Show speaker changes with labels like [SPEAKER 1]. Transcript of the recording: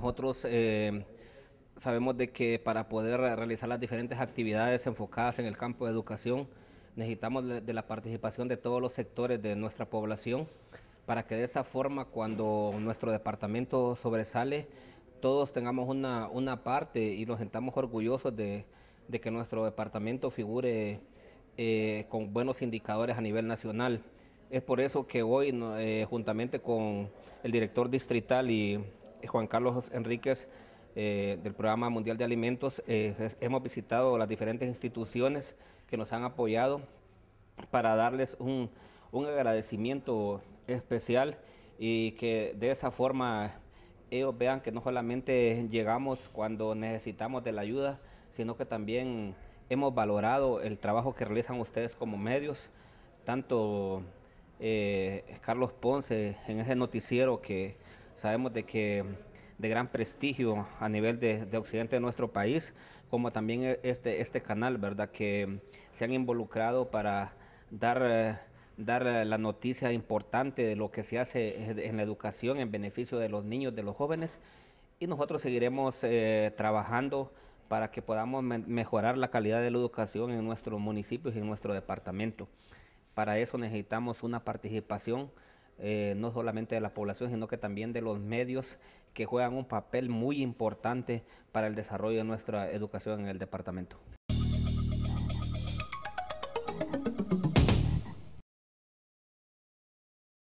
[SPEAKER 1] nosotros eh, sabemos de que para poder realizar las diferentes actividades enfocadas en el campo de educación, necesitamos de la participación de todos los sectores de nuestra población para que de esa forma cuando nuestro departamento sobresale, todos tengamos una, una parte y nos sentamos orgullosos de, que nuestro departamento figure eh, con buenos indicadores a nivel nacional. Es por eso que hoy, eh, juntamente con el director distrital y eh, Juan Carlos Enríquez eh, del Programa Mundial de Alimentos, eh, hemos visitado las diferentes instituciones que nos han apoyado para darles un, agradecimiento especial y que de esa forma ellos vean que no solamente llegamos cuando necesitamos de la ayuda, sino que también hemos valorado el trabajo que realizan ustedes como medios, tanto Carlos Ponce en ese noticiero que Sabemos de que de gran prestigio a nivel de, occidente de nuestro país, como también e, este, este canal, ¿verdad? Que se han involucrado para dar, eh, dar eh, la noticia importante de lo que se hace eh, en la educación en beneficio de los niños, de los jóvenes, y nosotros seguiremos trabajando para que podamos mejorar la calidad de la educación en nuestros municipios y en nuestro departamento. Para eso necesitamos una participación eh, no solamente de la población, sino que también de los medios que juegan un papel muy importante para el desarrollo de nuestra educación en el departamento.